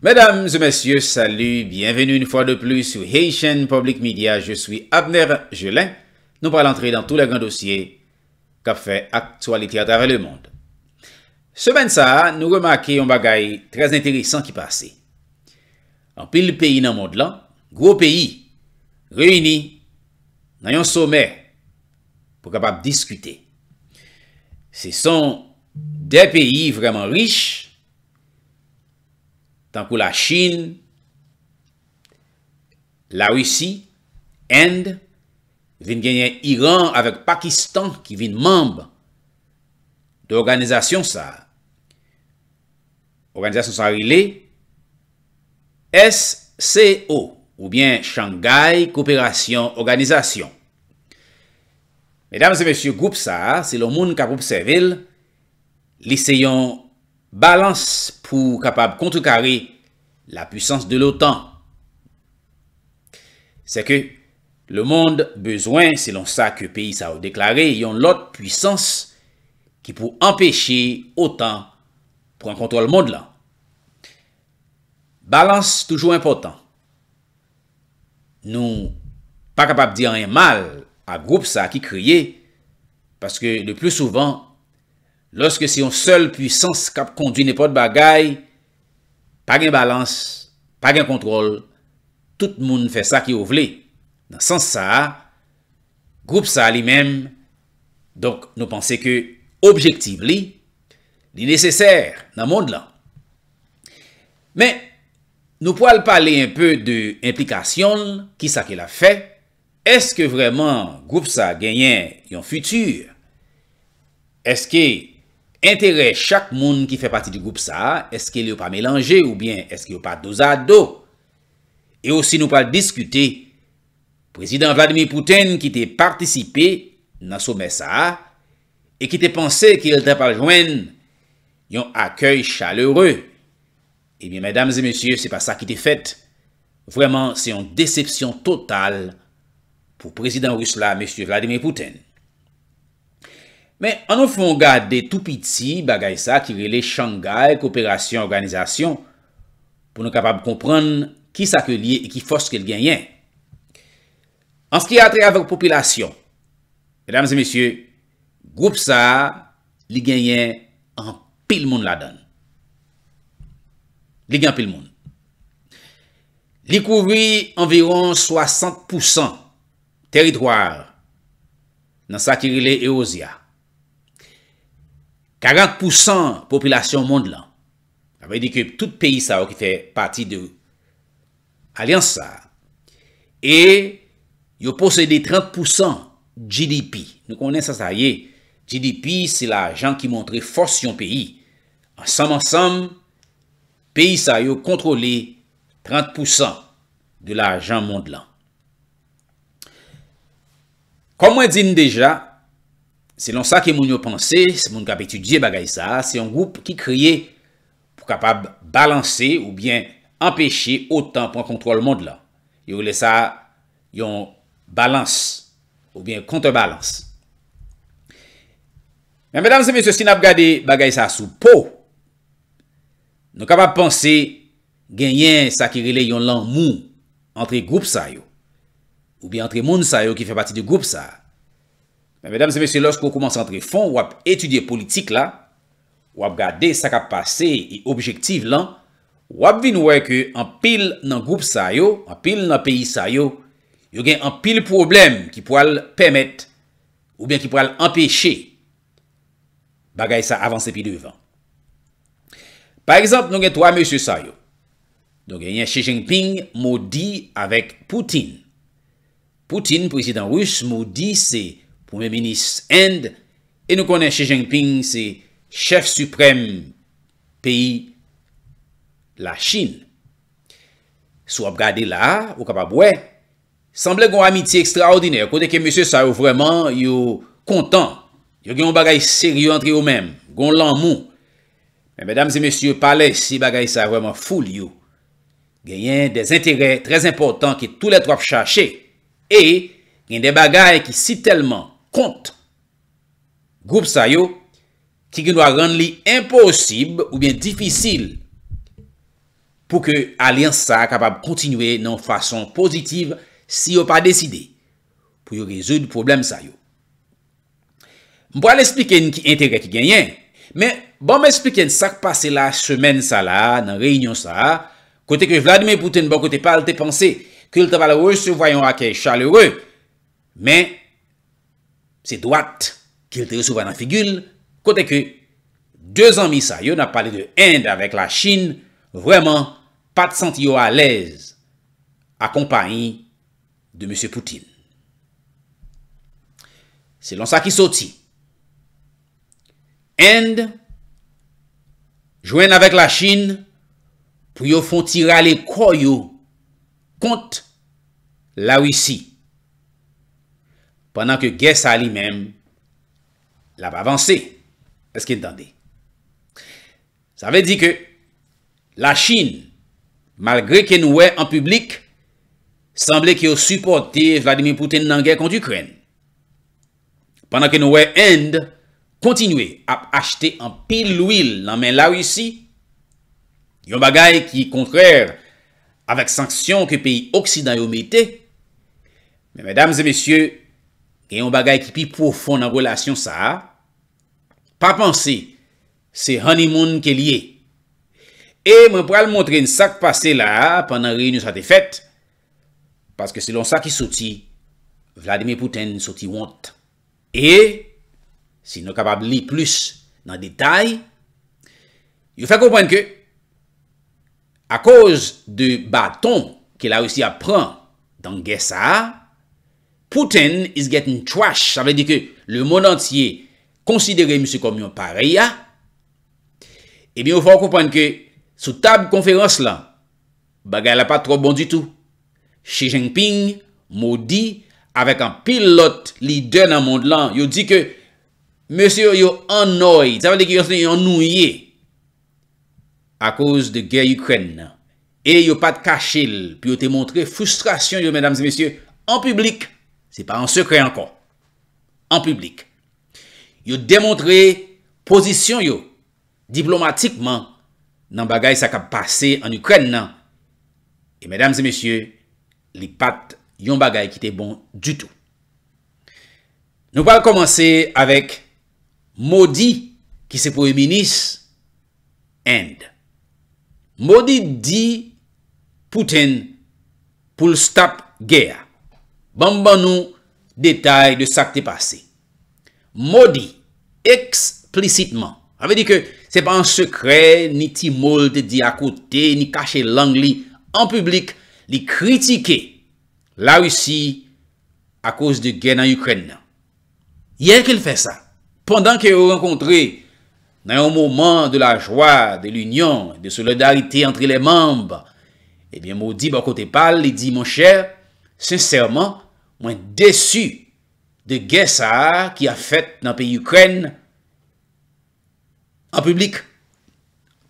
Mesdames et messieurs, salut, bienvenue une fois de plus sur Hey! Chêne Public Media. Je suis Abner Jelin, nous parlant très dans tous les grands dossiers qu'a fait Actualité à travers le monde. Semaine ça, nous remarquions un bagay très intéressant qui passait. En pile pays n'en monde l'an, gros pays, réunis, n'ayant sommet pour capables de discuter. Ce sont des pays vraiment riches, Tan pou la Chine, la Rusi, Inde, vin genyen Iran avèk Pakistan ki vin mamb de organizasyon sa. Organizasyon sa wile, S-C-O ou bien Shanghai Cooperation Organization. Medam se mèsyou goup sa, se lo moun ka pou bsevel, liseyon S-C-O. balance pour capable contrecarrer la puissance de l'OTAN. C'est que le monde besoin, selon ça que pays a déclaré, y une l'autre puissance qui pour empêcher de pour contrôle le monde là. Balance toujours important. Nous pas capable de dire rien mal à groupe ça qui criait parce que le plus souvent Lorske si yon sel pwisans kap kondwi nè pot bagay, pa gen balans, pa gen kontrol, tout moun fè sa ki ou vle. Nan sans sa, group sa li menm, donk nou panse ke objektiv li, li lese ser nan moun lan. Men, nou poal pale yon peu de implikasyon ki sa ke la fè, eske vreman group sa genyen yon futur? Eske Interè chak moun ki fè pati di goup sa, eske li ou pa mélange ou bien eske li ou pa dozado. E osi nou pa diskute, prezident Vladimir Poutine ki te partisipe nan sou messa e ki te panse ki el te parjouen yon akèy chaleure. E mi, mèdames et mèsyè, se pa sa ki te fèt, vwèman se yon decepsyon total pou prezident Rusla, mèsyè Vladimir Poutine. Men, an nou foun gade de tout piti bagay sa kirele shangay, kooperasyon, organizasyon pou nou kapab kompran ki sa ke liye e ki foske l genyen. An s ki atre avek popilasyon, edam zi misye, group sa li genyen an pil moun la dan. Li gen pil moun. Li kouvi anviron 60% teridwar nan sa kirele erozya. 40% popilasyon moun de lan. A ve di ke tout peyi sa yo ki fe pati de alians sa. E yo pose de 30% GDP. Nou konen sa sa ye. GDP se la ajan ki montre fos yon peyi. Ansem-ansem, peyi sa yo kontrole 30% de la ajan moun de lan. Kon mwen din deja, Selon sa ke moun yo panse, se moun kap etudye bagay sa, se yon goup ki kriye pou kapab balanse ou bien empeshe otan pou an kontrol moun de lan. Yo rele sa yon balanse ou bien kontrabalanse. Men bedan se monsen sin ap gade bagay sa sou pou, nou kapab panse genyen sa ki rele yon lan moun entre goup sa yo ou bien entre moun sa yo ki fe pati de goup sa yo. Men, mesdames et messieurs, lorskou kouman sentri fond, wap etudie politik la, wap gade sakap pase e objektiv lan, wap vin wè ke an pil nan goup sa yo, an pil nan peyi sa yo, yo gen an pil problem ki pou al pemet ou bien ki pou al empèche bagay sa avanse pi devan. Par exemple, nou gen to a messe sa yo. Nou gen yon Xi Jinping moudi avèk Poutine. Poutine, prezident rus, moudi se... pou mè menis end, e nou konen Xi Jinping se chef suprem peyi la Chin. Sou ap gade la, ou kapap wè, sanble goun amiti ekstraordinèr, kote ke monsè sa ou vreman yon kontan, yon goun bagay seryo antre yon mèm, goun lan moun. Men bedam zè monsè yon pale si bagay sa ou vreman foul yon. Genyen de zè interè trèz important ki tout lè tròp chache, e genyen de bagay ki si telman Goup sa yo, ki genwa rande li imposib ou bien difisil pou ke alen sa kapab kontinwe nan fason pozitiv si yo pa deside pou yo rezu di problem sa yo. Mbo al esplike yon ki entere ki genyen, men bon m esplike yon sak pase la semen sa la nan reynyon sa, kote ke vladme pouten bon kote pal te panse, ke l te valore se voyon a ke chaleure, men... Se doat kil te souvan an figil, kote ke deus an misa yo nan pale de end avèk la chine, vwèman pat santi yo alèz akompany de M. Poutine. Se lon sa ki soti, end jwen avèk la chine pou yo fon tira le koyo kont la wisi. panan ke gè sa li mèm la pa avansè. Eskè ndande. Sa vè di ke la Chin malgré ke nou wè an publik semblè ki ou supportè Vladimir Poutine nan gè kont Ukrèn. Panan ke nou wè end, kontinuè ap achète an pil l'ouil nan men la Rusi. Yon bagay ki kontrèr avèk sanksyon ke peyi oksidan yo metè. Men, mèdames et messiè, gen yon bagay ki pi profon nan relasyon sa a, pa pansi, se honeymoon ke liye. E, mwen pral montre yon sak pase la, pandan rey nou sa te fet, paske selon sa ki soti, Vladimir Pouten soti want. E, si nou kapab li plus nan detay, yon fè koupwen ke, a koz de baton ke la usi apren dan gesa a, Pouten is getting trash, sa vè di ke le moun antye konsidere msè kom yon pareya, e eh bin ou fò koupan ke sou tab konferans lan, bagay la pa tro bon di tou. Xi Jinping, modi, avek an pilot, lider nan moun lan, yo di ke, msè yo anoy, sa vè di ki yon se yon nouye, a kouse de gè yukren, e yo pat kachil, pi yo te montre frustrasyon yo, mèdames et msè, an publik, Se pa an sekre ankon, an publik. Yo demontre posisyon yo diplomatikman nan bagay sa ka pase an Ukren nan. E medam se mesye, li pat yon bagay ki te bon du tout. Nou pal komanse avek Modi ki se pou yon minis end. Modi di Pouten pou l stop gea. ban ban nou detay de sakte pase. Modi, eksplisitman, avè di ke, se pa an sekre, ni ti mol te di akote, ni kache lang li, an publik, li kritike la usi akose de gen an Ukraine. Yè kèl fè sa, pandan kèl renkontre nan yon mouman de la jwa, de l'union, de solidarite antre lè mamb, ebyen eh Modi bakote bon pal, li di, moun chèr, sènsèrman, Mwen desu de gè sa ki a fèt nan pe Ukren. An publik.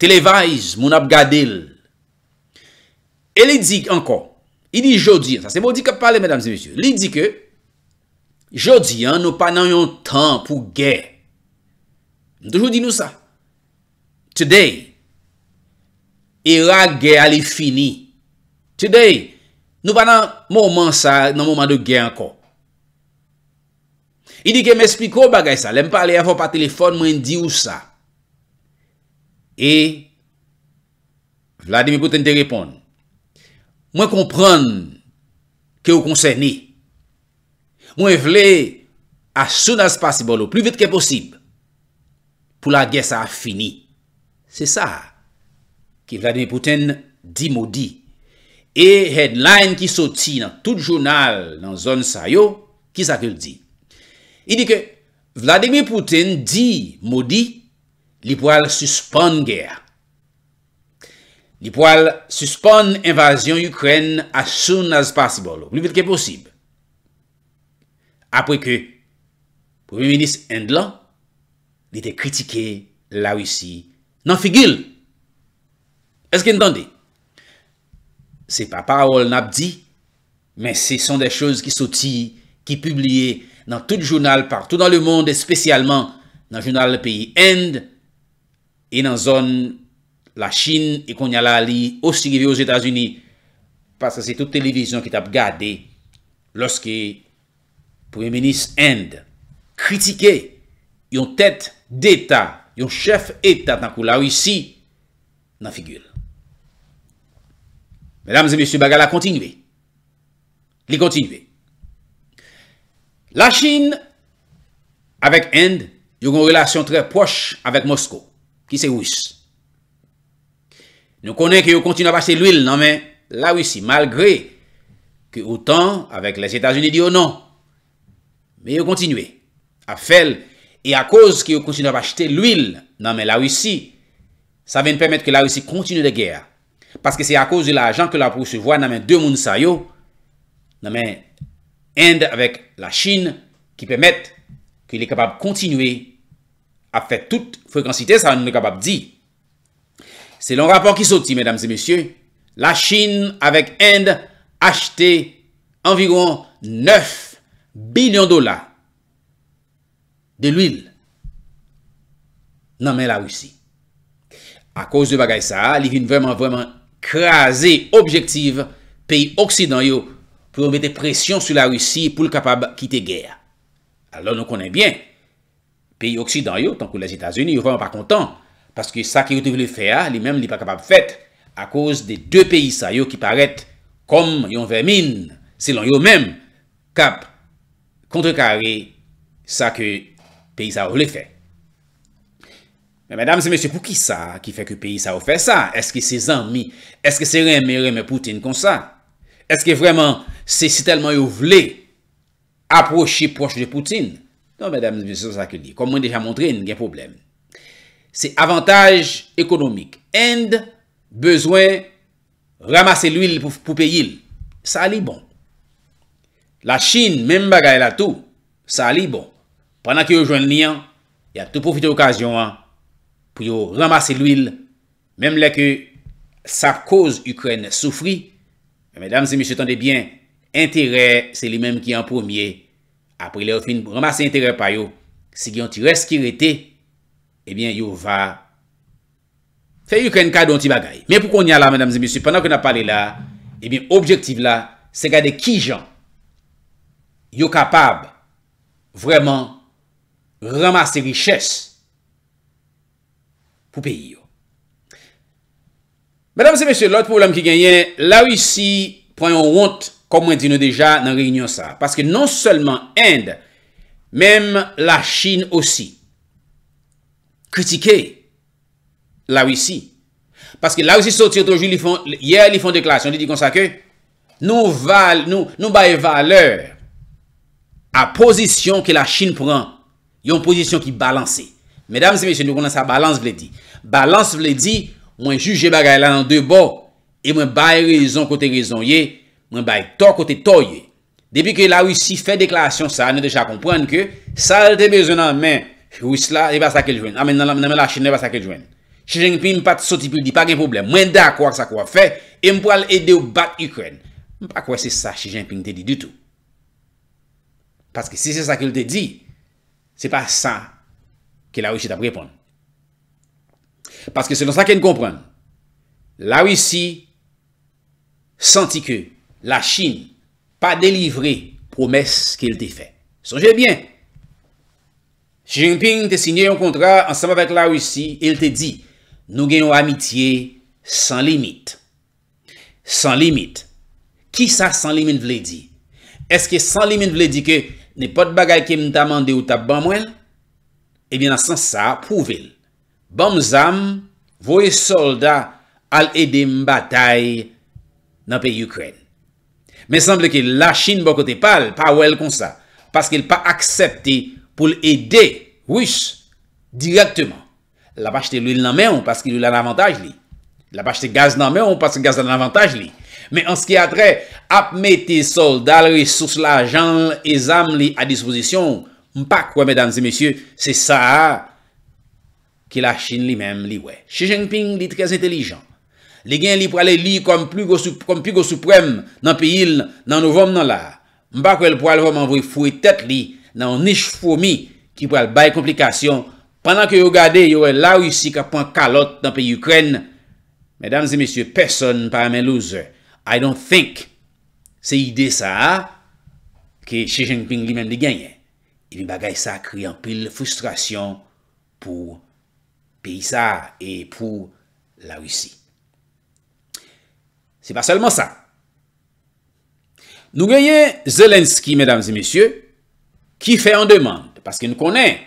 Televise moun ap gadil. E li di ankon. I di jodi an. Sa se moun di kap pale, mèdames et messieurs. Li di ke, jodi an nou pa nan yon tan pou gè. Mwen toujou di nou sa. Today. Ira gè alè fini. Today. Today. Nou pa nan mouman sa, nan mouman de gen ankon. I di ke m espikou bagay sa. Lem pa ale avon pa telefon, mwen di ou sa. E, Vladimir Putin te repon. Mwen kompran ke ou konsey ni. Mwen vle asoun as pasibolo, plu vit ke posib. Pou la gen sa a fini. Se sa ki Vladimir Putin di mou di. E headline ki soti nan tout jounal nan zon sa yo, ki sa ke l di? I di ke Vladimir Pouten di, mo di, li pou al suspon gè. Li pou al suspon invasyon Ukren as soon as possible. Plus vite ke posib. Apre ke, Premier Ministre Endlan, li te kritike la wisi nan figil. Eske n'tande? Se pa pa wol nap di, men se son de choz ki soti, ki publie nan tout jounal partout nan le monde, espesyalman nan jounal le peyi Inde, e nan zon la Chine, e kon yala li osi givi osi Etats-Unis, paske se tout televizyon ki tap gade, loske pouye menis Inde kritike yon tèt d'Etat, yon chèf Etat nan kou la ou yisi nan figule. Mèdames et messieurs Bagala, continuez. L'y continuez. La Chine avèk Inde yon kon relasyon trè proche avèk Mosko ki se ouis. Nou konè ki yon kontinou avèk l'ouil nan men la ouis. Malgré ki ou tan avèk les Etats-Unis di ou nan. Mè yon kontinouè. A fèl e a koz ki yon kontinou avèk l'ouil nan men la ouis. Sa ven pèmèt ke la ouis kontinou de gère. Paske se a koz de la jan ke la pou se vwa nanmen de moun sayo, nanmen Inde avek la Chin ki pemet ke li kebab kontinwe a fet tout frekansite sa nanmen kebab di. Se lon rapon ki soti, medam se mesye, la Chin avek Inde achete anviron 9 bilion dola de l'il nanmen la wisi. A koz de bagay sa, li vin vreman vreman... kraze objektiv peyi oksidanyo pou mwete presyon sou la russi pou l kapab kite gèr. Alors nou konen bien, peyi oksidanyo, tankou las Etats-Unis, yon fèman pa kontan, paske sa ki yon te vle fè a, li mèm li pa kapab fèt, a koz de de peyi sa yon ki paret kom yon vermine, se lan yon mèm kap kontre kare sa ki peyi sa vle fèt. Mèdame, se mèsyou pou ki sa ki fè ki pèyi sa ou fè sa? Eske se zanmi? Eske se reme reme poutine kon sa? Eske vreman se si telman yo vle aprochi proche de poutine? Non, mèdame, se mèsyou sa ke li. Kom mwen deja montre, n gen problem. Se avantaj ekonomik. End, bezwen ramase l'huil pou pèyi l. Sa li bon. La chine, mèm bagay la tou, sa li bon. Panan ki yo jwen l'hiyan, ya tout poufite okasyon an. pou yo ramase l'wil, mem le ke sa kouz Ukren soufri, men dam se misu tande bien, interè, se li menm ki an pwomye, apri le ou fin ramase interè pa yo, se gen ti reskirete, e bien yo va fe Ukren ka don ti bagay. Men pou kon nyan la men dam se misu, penan ke nan pale la, e eh bin objektiv la, se gade ki jan yo kapab vreman ramase lichès Ou peyi yo. Madame, se mèche, lòt pou lèm ki genyen, la wisi preyon wont komwen di nou deja nan reynyon sa. Paske non seulement Inde, mèm la Chine osi. Kritike la wisi. Paske la wisi sotir tojou, yè li fon deklasyon, li di konsa ke, nou baye valeur a posisyon ki la Chine pren. Yon posisyon ki balansi. Mesdames et messieurs, nou konen sa balans vle di. Balans vle di, mwen juje bagay la nan de bo, e mwen bay rezon kote rezon ye, mwen bay to kote to ye. Depi ke la Rusi fè deklarasyon sa, nou deja kompran ke, sa lte bezonan men, Rus la, e ba sa ke jwen. A ah, men non, nan la chine, e ba sa ke jwen. Xi Jinping pat soti pi di, pa gen problem. Mwen da kwa sa kwa fe, e mpo al ede ou bat Ukren. Mwen pa kwa se sa Xi Jinping te di du tou. Paske se se sa ke lte di, se pa sa, Kè la ouïsit ap repon. Paske se non sa kè n kompran. La ouïsit santi kè la Chine pa delivre promès kè l te fè. Sonjè bien. Xi Jinping te signè yon kontra ansèm avèk la ouïsit, il te di nou gen yon amitye san limit. San limit. Ki sa san limit vle di? Eske san limit vle di kè ne pot bagay kè mn ta mande ou ta ban mwen? Ebyen eh an san sa, pouvel, bam zam, voye solda al edem batay nan pe Ukraine. Men sanble ki la Chin bo kote pal, pa wel kon sa, paske l pa aksepte pou l ede wish, direktman. La bache te lul nan men, paske lul an avantaj li. La bache te gaz nan men, paske gaz nan avantaj li. Men an se ki atre, apme te soldal, sou sla jan, e zam li a dispozisyon, Mpa kwa, medan zi mesye, se sa ki la chine li men li we. Xi Jinping li trez intelijan. Li gen li prale li kom pli go suprem nan pi il nan ou vom nan la. Mpa kwa el prale vom anvoi fwe tet li nan ou niche fwomi ki prale baye komplikasyon. Panan ke yo gade, yo e la russi ka pon kalot nan pi Ukren. Medan zi mesye, person par amen loser. I don't think se ide sa ki Xi Jinping li men li genye. E bin bagay sa kri an pil frustrasyon pou Pisa e pou la Roussi. Se pa selman sa. Nou genyen Zelensky, medan zi mesye, ki fe an demande, paske nou konen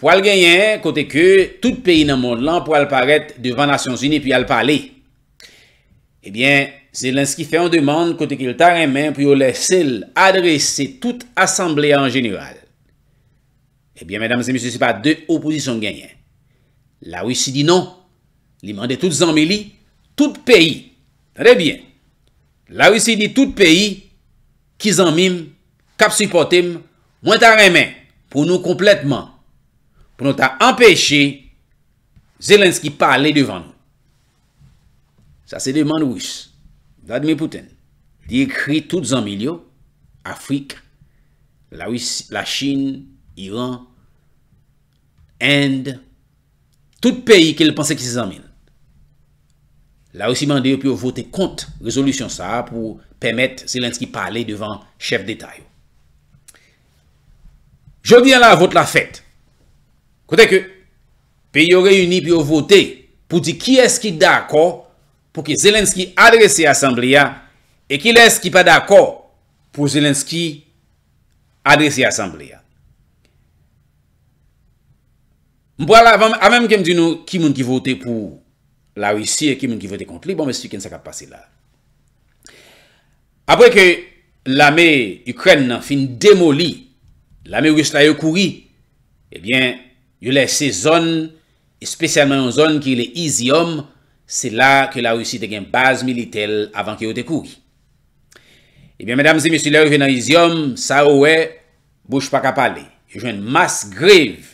pou al genyen kote ke tout peyi nan mond lan pou al paret devan Nasyon Zuni pi al pale. E eh bin Zelensky fe an demande kote ke il tar en men pou yo le sel adrese tout asemblea an jenual. Ebyen, eh mèdame, se mi se se pa de oposisyon genyen. La Ouïs se di non. Li mande tout zanmili, tout peyi. Tade bien. La Ouïs se di tout peyi, ki zanmim, kap supportim, mwen ta remè, pou nou kompletman. Pou nou ta empèche, Zelenski pa ale devan. Sa se de mande Ouïs. Da d'me pouten. Li ekri tout zanmil yo. Afrik, la Ouïs, la Chin, Iran, end, tout peyi ke l'pense ki se zanmine. La ou si mande yo pi yo vote kont rezolusyon sa pou pemet Zelenski pa ale devan chef d'Etat yo. Jodi an la vote la fete. Kote ke peyi yo reyouni pi yo vote pou di ki eski d'akor pou ki Zelenski adrese Assembliya e ki lè eski pa d'akor pou Zelenski adrese Assembliya. Mpwa la, avan m kem di nou ki moun ki vote pou la russi E ki moun ki vote kont li, bon m espi ken sakap pase la Apo e ke la me ukren nan fin demoli La me russ la yo kouri Ebyen, eh yo le se zon Espesyalman yon zon ki le iziom Se la ke la russi te gen baz militel avan ki yo te kouri Ebyen, eh medam zi misi le yo ven nan iziom Sa oue, bouj pa kapale Yo jwen mas grev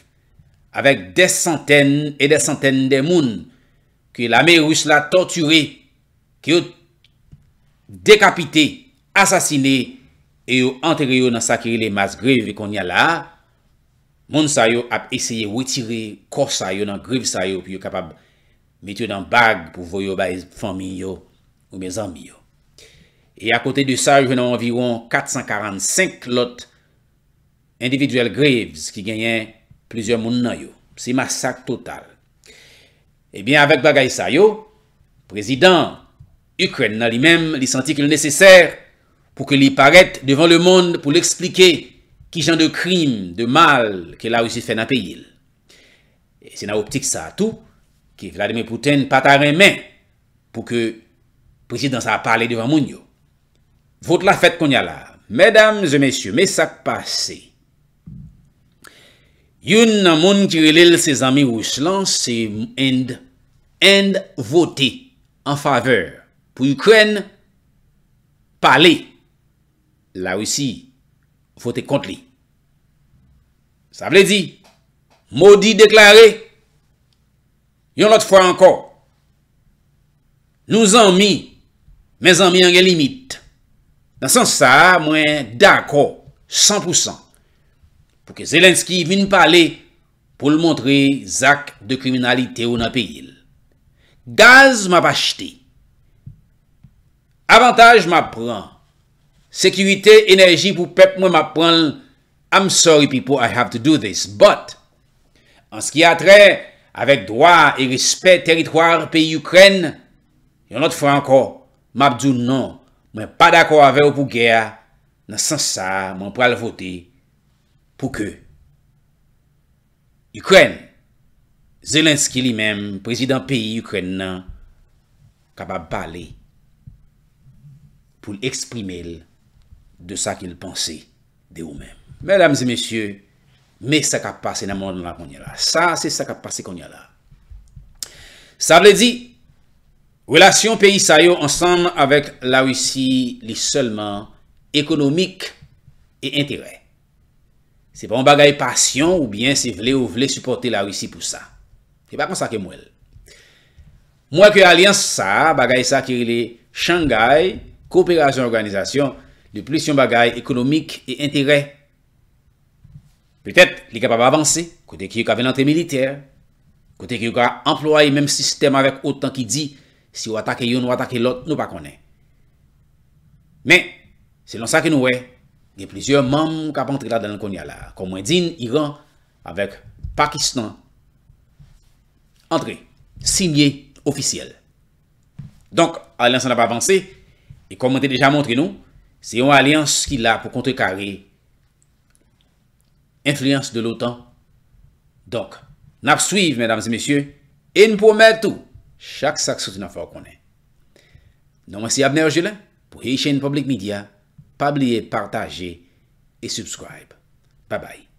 avèk de santèn e de santèn de moun ki la mè rous la torturè, ki yo dekapité, asasinè, e yo anter yo nan sakiri le mas greve kon ya la, moun sa yo ap esye wetirè, korsa yo nan greve sa yo, ki yo kapab metye dan bag pou voyo ba e fami yo, ou me zambi yo. E a kote de sa, yo nan environ 445 lot individual greves ki genyen kousen, plezyon moun nan yo, se masak total. Ebyen avèk bagay sa yo, prezidant Ukren nan li mèm li santi ki lè nèsesèr pou ke li paret devan le moun pou lè explike ki jan de krim, de mal, ke la ou si fè nan peyil. E se nan optik sa tou, ki Vladimir Pouten patare mè pou ke prezidant sa pale devan moun yo. Vot la fèt kon ya la, mèdames e mèsyou, mè sak pasè, Yon nan moun ki relel se zami Wushlan se end vote en faveur pou Ukwene pale la wisi vote kont li. Sa vle di, modi deklare, yon lot fwa anko. Nou zan mi, men zan mi an gen limit. Dansan sa, mwen dako, 100%. pou ke Zelenski vin pa ale pou l montre zak de kriminalite ou nan pe yil. Gaz m ap achete. Avantaj m ap pran. Sekyuitè enerji pou pep m ap pran. I'm sorry people, I have to do this. But, ans ki atre, avek dwa e respet teritwar pe Ukren, yon not fwa anko, m ap djou non, mwen pa dako ave ou pou gea, nan san sa m an pral votey. pou ke Ukren, Zelenski li men, prezident peyi Ukren nan, kabab pale pou l'exprime l de sa ki l panse de ou men. Mèdames et mèsyè, mè sa kap pa se nan mòd nan la kon yon la. Sa se sa kap pa se kon yon la. Sa vle di, relasyon peyi sa yo ansanm avèk la wisi li selman ekonomik e interè. Se pon bagay pasyon ou bien se vle ou vle supporte la risi pou sa. Se pa kon sa ke mwel. Mwen ke alians sa, bagay sa ki rile Shanghai, koopirasyon, organizasyon, de plisyon bagay ekonomik e interè. Petet li kepa pa avanse, kote ki yon ka venante militer, kote ki yon ka employe menm sistem avèk otan ki di, si wata ke yon, wata ke lot, nou pa konen. Men, se lon sa ki nou wè, E plezyor mam kap antre la dan an konya la. Kon mwen din Iran avèk Pakistan. Antre, simye ofisyel. Donk, aliansan ap avanse. E kon mwen te deja montre nou. Se yon alians ki la pou kontre kare. Inflyans de l'OTAN. Donk, nap suive, mèdames et mèsyè. E m pou mèd tou. Chak sak sotin an fòk konen. Non mwen si ap nerje lan. Pou heye chen publik midya. pa blie partaje et subscribe. Bye bye.